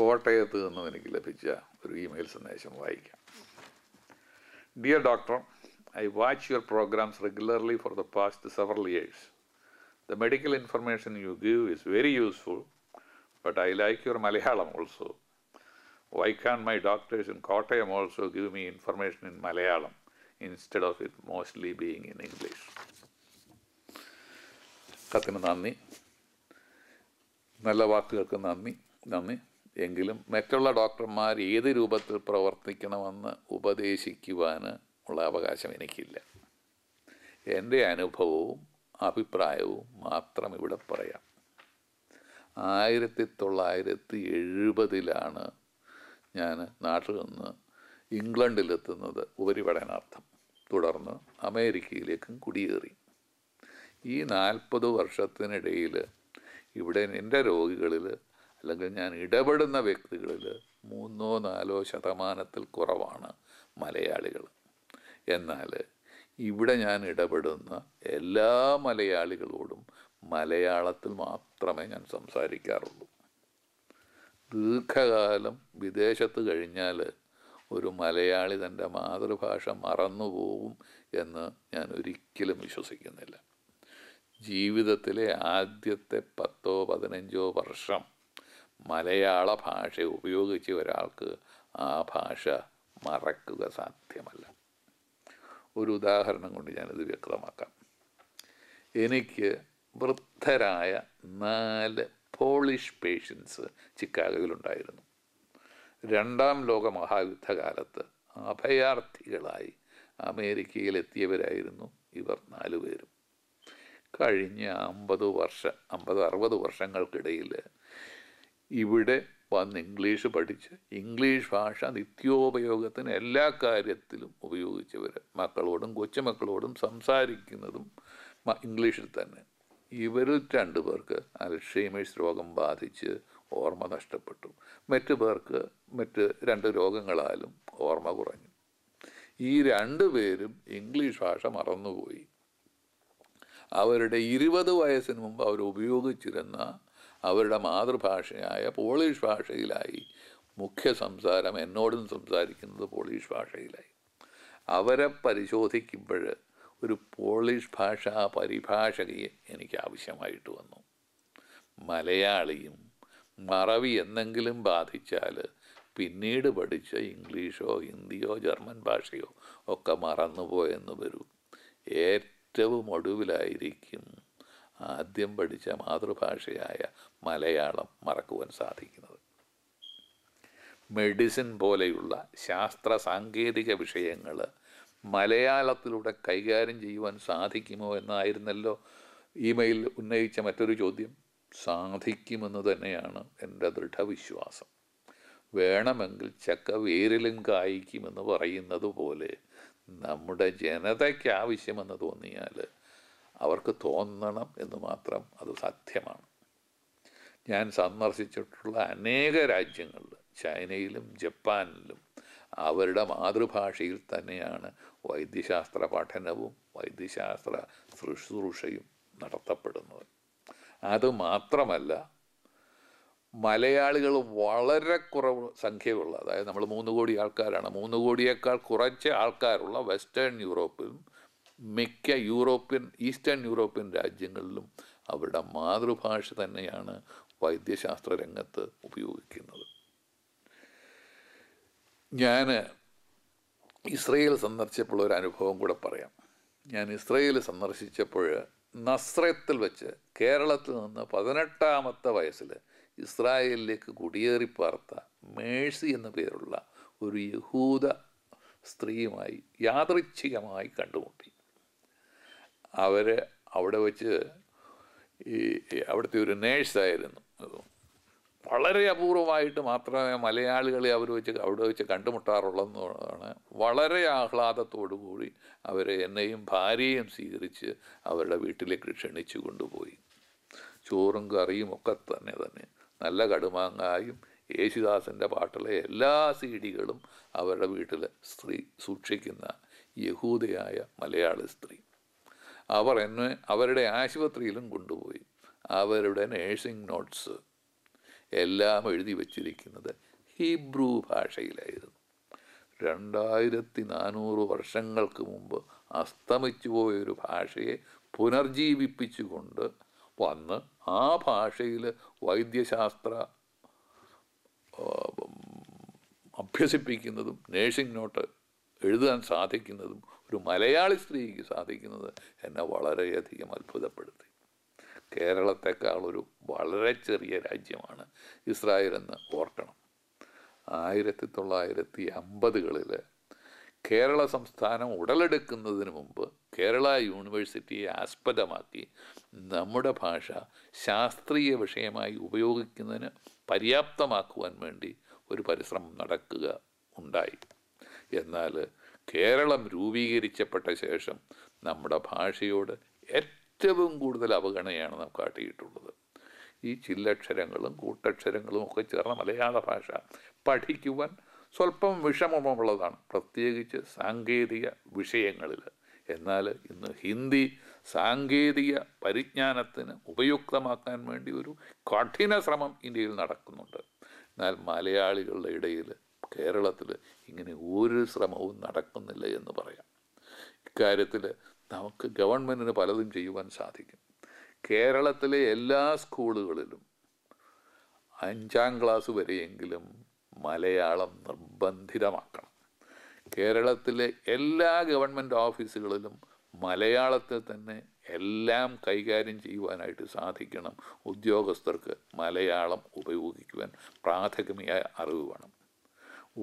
കോട്ടയത്ത് നിന്നും എനിക്ക് ലഭിച്ച ഒരു ഇമെയിൽ സന്ദേശം വായിക്കാം dear doctor I watch your programmes regularly for the past several years the medical information you give is very useful but I like your Malayalam also why can my doctors in Kottayam also give me information in Malayalam instead of it mostly being in English കത്തിന് നന്ദി നല്ല വാക്കുകൾക്ക് നന്ദി നന്ദി എങ്കിലും മറ്റുള്ള ഡോക്ടർമാർ ഏത് രൂപത്തിൽ പ്രവർത്തിക്കണമെന്ന് ഉപദേശിക്കുവാൻ ഉള്ള അവകാശം എനിക്കില്ല എൻ്റെ അനുഭവവും അഭിപ്രായവും മാത്രം ഇവിടെ പറയാം ആയിരത്തി തൊള്ളായിരത്തി എഴുപതിലാണ് ഞാൻ നാട്ടിൽ നിന്ന് ഇംഗ്ലണ്ടിലെത്തുന്നത് ഉപരിപഠനാർത്ഥം തുടർന്ന് അമേരിക്കയിലേക്കും കുടിയേറി ഈ നാൽപ്പത് വർഷത്തിനിടയിൽ ഇവിടെ എൻ്റെ രോഗികളിൽ അല്ലെങ്കിൽ ഞാൻ ഇടപെടുന്ന വ്യക്തികളിൽ മൂന്നോ നാലോ ശതമാനത്തിൽ കുറവാണ് മലയാളികൾ എന്നാൽ ഇവിടെ ഞാൻ ഇടപെടുന്ന എല്ലാ മലയാളികളോടും മലയാളത്തിൽ മാത്രമേ ഞാൻ സംസാരിക്കാറുള്ളൂ ദീർഘകാലം വിദേശത്ത് കഴിഞ്ഞാൽ ഒരു മലയാളി തൻ്റെ മാതൃഭാഷ മറന്നുപോകും എന്ന് ഞാൻ ഒരിക്കലും വിശ്വസിക്കുന്നില്ല ജീവിതത്തിലെ ആദ്യത്തെ പത്തോ പതിനഞ്ചോ വർഷം മലയാള ഭാഷ ഉപയോഗിച്ച് ഒരാൾക്ക് ആ ഭാഷ മറക്കുക സാധ്യമല്ല ഒരു ഉദാഹരണം കൊണ്ട് ഞാനിത് വ്യക്തമാക്കാം എനിക്ക് വൃദ്ധരായ നാല് പോളിഷ് പേഷ്യൻസ് ചിക്കാഗോയിലുണ്ടായിരുന്നു രണ്ടാം ലോക മഹായുദ്ധകാലത്ത് അഭയാർത്ഥികളായി അമേരിക്കയിലെത്തിയവരായിരുന്നു ഇവർ നാലുപേരും കഴിഞ്ഞ അമ്പത് വർഷം അമ്പത് അറുപത് വർഷങ്ങൾക്കിടയിൽ ഇവിടെ വന്ന് ഇംഗ്ലീഷ് പഠിച്ച് ഇംഗ്ലീഷ് ഭാഷ നിത്യോപയോഗത്തിന് എല്ലാ കാര്യത്തിലും ഉപയോഗിച്ചവർ മക്കളോടും കൊച്ചുമക്കളോടും സംസാരിക്കുന്നതും ഇംഗ്ലീഷിൽ തന്നെ ഇവരിൽ രണ്ടു പേർക്ക് അൽഷെയ്മേഴ്സ് രോഗം ബാധിച്ച് ഓർമ്മ നഷ്ടപ്പെട്ടു മറ്റു പേർക്ക് മറ്റ് രണ്ട് രോഗങ്ങളാലും ഓർമ്മ കുറഞ്ഞു ഈ രണ്ടു പേരും ഇംഗ്ലീഷ് ഭാഷ മറന്നുപോയി അവരുടെ ഇരുപത് വയസ്സിന് മുമ്പ് അവർ ഉപയോഗിച്ചിരുന്ന അവരുടെ മാതൃഭാഷയായ പോളിഷ് ഭാഷയിലായി മുഖ്യ സംസാരം എന്നോടും സംസാരിക്കുന്നത് പോളിഷ് ഭാഷയിലായി അവരെ പരിശോധിക്കുമ്പോൾ ഒരു പോളിഷ് ഭാഷാ പരിഭാഷകയെ എനിക്ക് ആവശ്യമായിട്ട് വന്നു മലയാളിയും മറവി എന്തെങ്കിലും ബാധിച്ചാൽ പിന്നീട് പഠിച്ച ഇംഗ്ലീഷോ ഹിന്ദിയോ ജർമ്മൻ ഭാഷയോ ഒക്കെ മറന്നുപോയെന്ന് വരൂ ഏറ്റവും ഒടുവിലായിരിക്കും ആദ്യം പഠിച്ച മാതൃഭാഷയായ മലയാളം മറക്കുവാൻ സാധിക്കുന്നത് മെഡിസിൻ പോലെയുള്ള ശാസ്ത്ര സാങ്കേതിക വിഷയങ്ങൾ മലയാളത്തിലൂടെ കൈകാര്യം ചെയ്യുവാൻ സാധിക്കുമോ എന്നായിരുന്നല്ലോ ഇമെയിൽ ഉന്നയിച്ച മറ്റൊരു ചോദ്യം സാധിക്കുമെന്ന് തന്നെയാണ് എൻ്റെ ദൃഢവിശ്വാസം വേണമെങ്കിൽ ചക്ക വേരിലും കായ്ക്കുമെന്ന് പറയുന്നത് പോലെ നമ്മുടെ ജനതയ്ക്ക് ആവശ്യമെന്ന് തോന്നിയാൽ അവർക്ക് തോന്നണം എന്ന് മാത്രം അത് സാധ്യമാണ് ഞാൻ സന്ദർശിച്ചിട്ടുള്ള അനേക രാജ്യങ്ങളിൽ ചൈനയിലും ജപ്പാനിലും അവരുടെ മാതൃഭാഷയിൽ തന്നെയാണ് വൈദ്യശാസ്ത്ര പഠനവും വൈദ്യശാസ്ത്ര ശുശ്രൂഷയും നടത്തപ്പെടുന്നത് അതുമാത്രമല്ല മാത്രമല്ല മലയാളികൾ വളരെ കുറവ് സംഖ്യയുള്ള അതായത് നമ്മൾ മൂന്ന് കോടി ആൾക്കാരാണ് മൂന്ന് കോടിയേക്കാൾ കുറച്ച് ആൾക്കാരുള്ള വെസ്റ്റേൺ യൂറോപ്പിലും മിക്ക യൂറോപ്യൻ ഈസ്റ്റേൺ യൂറോപ്യൻ രാജ്യങ്ങളിലും അവരുടെ മാതൃഭാഷ തന്നെയാണ് വൈദ്യശാസ്ത്ര രംഗത്ത് ഉപയോഗിക്കുന്നത് ഞാൻ ഇസ്രയേൽ സന്ദർശിച്ചപ്പോൾ ഒരു അനുഭവം കൂടെ പറയാം ഞാൻ ഇസ്രയേൽ സന്ദർശിച്ചപ്പോൾ നസ്രത്തിൽ വെച്ച് കേരളത്തിൽ നിന്ന് പതിനെട്ടാമത്തെ വയസ്സിൽ ഇസ്രായേലിലേക്ക് കുടിയേറി പാർത്ത മേഴ്സി എന്ന പേരുള്ള ഒരു യഹൂദ സ്ത്രീയുമായി യാദൃച്ഛികമായി കണ്ടുമുട്ടി അവർ അവിടെ വെച്ച് ഈ അവിടുത്തെ ഒരു നേഴ്സായിരുന്നു അത് വളരെ അപൂർവമായിട്ട് മാത്രമേ മലയാളികളെ അവർ വെച്ച് അവിടെ വെച്ച് കണ്ടുമുട്ടാറുള്ളതാണ് വളരെ ആഹ്ലാദത്തോടു കൂടി അവരെ എന്നെയും ഭാര്യയും സ്വീകരിച്ച് അവരുടെ വീട്ടിലേക്ക് ക്ഷണിച്ചു കൊണ്ടുപോയി ചോറും കറിയും ഒക്കെ തന്നെ തന്നെ നല്ല കടുമാങ്ങായും യേശുദാസിൻ്റെ പാട്ടിലെ എല്ലാ സീഡികളും അവരുടെ വീട്ടിൽ സ്ത്രീ സൂക്ഷിക്കുന്ന യഹൂദയായ മലയാളി സ്ത്രീ അവർ എന്നെ അവരുടെ ആശുപത്രിയിലും കൊണ്ടുപോയി അവരുടെ നേഴ്സിംഗ് നോട്ട്സ് എല്ലാം എഴുതി വച്ചിരിക്കുന്നത് ഹീബ്രു ഭാഷയിലായിരുന്നു രണ്ടായിരത്തി നാനൂറ് വർഷങ്ങൾക്ക് മുമ്പ് അസ്തമിച്ചു പോയൊരു ഭാഷയെ പുനർജീവിപ്പിച്ചുകൊണ്ട് വന്ന് ആ ഭാഷയിൽ വൈദ്യശാസ്ത്ര അഭ്യസിപ്പിക്കുന്നതും നേഴ്സിംഗ് നോട്ട് എഴുതാൻ സാധിക്കുന്നതും ഒരു മലയാളി സ്ത്രീക്ക് സാധിക്കുന്നത് എന്നെ വളരെയധികം അത്ഭുതപ്പെടുത്തി കേരളത്തെക്കാളൊരു ഒരു വളരെ ചെറിയ രാജ്യമാണ് ഇസ്രായേൽ എന്ന് ഓർക്കണം ആയിരത്തി തൊള്ളായിരത്തി അമ്പതുകളിൽ കേരള സംസ്ഥാനം ഉടലെടുക്കുന്നതിന് മുമ്പ് കേരള യൂണിവേഴ്സിറ്റിയെ ആസ്പദമാക്കി നമ്മുടെ ഭാഷ ശാസ്ത്രീയ വിഷയമായി ഉപയോഗിക്കുന്നതിന് പര്യാപ്തമാക്കുവാൻ വേണ്ടി ഒരു പരിശ്രമം നടക്കുക ഉണ്ടായി എന്നാൽ കേരളം രൂപീകരിച്ചപ്പെട്ട ശേഷം നമ്മുടെ ഭാഷയോട് ഏറ്റവും കൂടുതൽ അവഗണനയാണ് നാം കാട്ടിയിട്ടുള്ളത് ഈ ചില്ലക്ഷരങ്ങളും കൂട്ടക്ഷരങ്ങളും ഒക്കെ ചേർന്ന മലയാള ഭാഷ പഠിക്കുവാൻ സ്വല്പം വിഷമമുള്ളതാണ് പ്രത്യേകിച്ച് സാങ്കേതിക വിഷയങ്ങളിൽ എന്നാൽ ഇന്ന് ഹിന്ദി സാങ്കേതിക പരിജ്ഞാനത്തിന് ഉപയുക്തമാക്കാൻ വേണ്ടി ഒരു കഠിന ശ്രമം ഇന്ത്യയിൽ നടക്കുന്നുണ്ട് എന്നാൽ മലയാളികളുടെ ഇടയിൽ കേരളത്തിൽ ഇങ്ങനെ ഒരു ശ്രമവും നടക്കുന്നില്ല എന്ന് പറയാം ഇക്കാര്യത്തിൽ നമുക്ക് ഗവൺമെൻറ്റിന് പലതും ചെയ്യുവാൻ സാധിക്കും കേരളത്തിലെ എല്ലാ സ്കൂളുകളിലും അഞ്ചാം ക്ലാസ് വരെയെങ്കിലും മലയാളം നിർബന്ധിതമാക്കണം കേരളത്തിലെ എല്ലാ ഗവൺമെൻറ് ഓഫീസുകളിലും മലയാളത്തിൽ തന്നെ എല്ലാം കൈകാര്യം ചെയ്യുവാനായിട്ട് സാധിക്കണം ഉദ്യോഗസ്ഥർക്ക് മലയാളം ഉപയോഗിക്കുവാൻ പ്രാഥമിക അറിവ് വേണം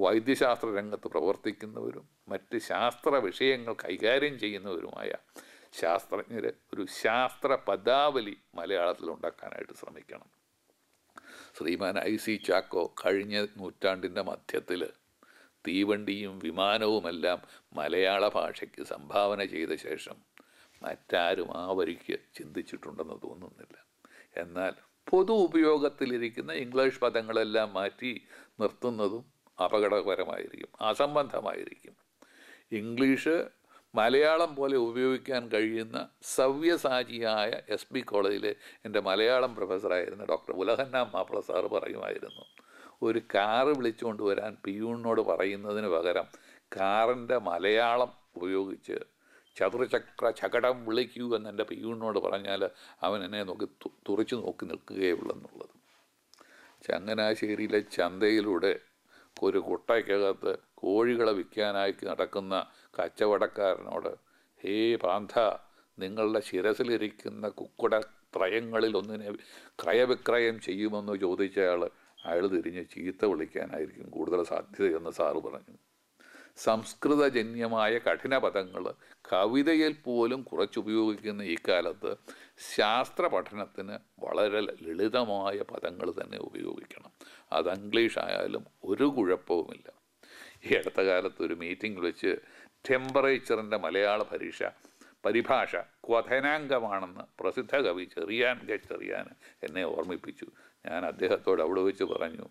വൈദ്യശാസ്ത്ര രംഗത്ത് പ്രവർത്തിക്കുന്നവരും മറ്റ് ശാസ്ത്ര വിഷയങ്ങൾ കൈകാര്യം ചെയ്യുന്നവരുമായ ശാസ്ത്രജ്ഞർ ഒരു ശാസ്ത്ര പദാവലി മലയാളത്തിൽ ഉണ്ടാക്കാനായിട്ട് ശ്രമിക്കണം ശ്രീമാൻ ഐ സി ചാക്കോ കഴിഞ്ഞ നൂറ്റാണ്ടിൻ്റെ മധ്യത്തിൽ തീവണ്ടിയും വിമാനവുമെല്ലാം മലയാള ഭാഷയ്ക്ക് സംഭാവന ചെയ്ത ശേഷം മറ്റാരും ആ വരിക്ക് ചിന്തിച്ചിട്ടുണ്ടെന്ന് തോന്നുന്നില്ല എന്നാൽ പൊതു ഉപയോഗത്തിലിരിക്കുന്ന ഇംഗ്ലീഷ് പദങ്ങളെല്ലാം മാറ്റി നിർത്തുന്നതും അപകടകരമായിരിക്കും അസംബന്ധമായിരിക്കും ഇംഗ്ലീഷ് മലയാളം പോലെ ഉപയോഗിക്കാൻ കഴിയുന്ന സവ്യസാചിയായ എസ് ബി കോളേജിലെ എൻ്റെ മലയാളം പ്രൊഫസറായിരുന്ന ഡോക്ടർ ഉലഹന്ന മാപ്പിള സാറ് പറയുമായിരുന്നു ഒരു കാറ് വിളിച്ചുകൊണ്ട് വരാൻ പിയൂണിനോട് പറയുന്നതിന് പകരം കാറിൻ്റെ മലയാളം ഉപയോഗിച്ച് ചതുർചക്ര ചകടം വിളിക്കൂ എന്നെൻ്റെ പിയൂണിനോട് പറഞ്ഞാൽ അവൻ എന്നെ നോക്കി തുറച്ചു നോക്കി നിൽക്കുകയുള്ളെന്നുള്ളത് ചങ്ങനാശ്ശേരിയിലെ ചന്തയിലൂടെ ഒരു കുട്ടയ്ക്കകത്ത് കോഴികളെ വിൽക്കാനായി നടക്കുന്ന കച്ചവടക്കാരനോട് ഹേ പാന്ത നിങ്ങളുടെ ശിരസിലിരിക്കുന്ന കുക്കുട ത്രയങ്ങളിൽ ഒന്നിനെ ക്രയവിക്രയം ചെയ്യുമെന്ന് ചോദിച്ചയാൾ അയാൾ തിരിഞ്ഞ് ചീത്ത വിളിക്കാനായിരിക്കും കൂടുതൽ സാധ്യതയെന്ന് സാറ് പറഞ്ഞു സംസ്കൃതജന്യമായ പദങ്ങൾ കവിതയിൽ പോലും കുറച്ചുപയോഗിക്കുന്ന ഇക്കാലത്ത് ശാസ്ത്ര പഠനത്തിന് വളരെ ലളിതമായ പദങ്ങൾ തന്നെ ഉപയോഗിക്കണം അത് ഇംഗ്ലീഷായാലും ആയാലും ഒരു കുഴപ്പവുമില്ല ഈ അടുത്ത കാലത്ത് ഒരു മീറ്റിംഗിൽ വെച്ച് ടെമ്പറേച്ചറിൻ്റെ മലയാള പരീക്ഷ പരിഭാഷ ക്വഥനാംഗമാണെന്ന് പ്രസിദ്ധ കവി ചെറിയാൻ കെ ചെറിയാൻ എന്നെ ഓർമ്മിപ്പിച്ചു ഞാൻ അദ്ദേഹത്തോട് അവിടെ വെച്ച് പറഞ്ഞു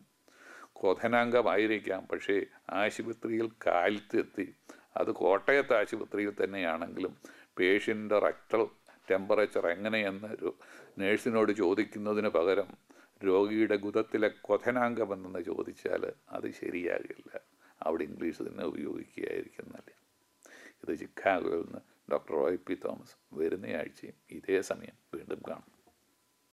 ക്വഥനാംഗമായിരിക്കാം പക്ഷേ ആശുപത്രിയിൽ കാലത്തെത്തി അത് കോട്ടയത്ത് ആശുപത്രിയിൽ തന്നെയാണെങ്കിലും പേഷ്യൻ്റെ റക്ടൽ ടെമ്പറേച്ചർ എങ്ങനെയെന്ന് നേഴ്സിനോട് ചോദിക്കുന്നതിന് പകരം രോഗിയുടെ ഗുതത്തിലെ ക്വഥനാംഗമെന്ന് ചോദിച്ചാൽ അത് ശരിയാകില്ല അവിടെ ഇംഗ്ലീഷ് തന്നെ ഉപയോഗിക്കുകയായിരിക്കും നല്ല ഇത് ചിക്കാഗോയിൽ നിന്ന് ഡോക്ടർ റോയ് പി തോമസ് വരുന്ന ആഴ്ചയും ഇതേ സമയം വീണ്ടും കാണും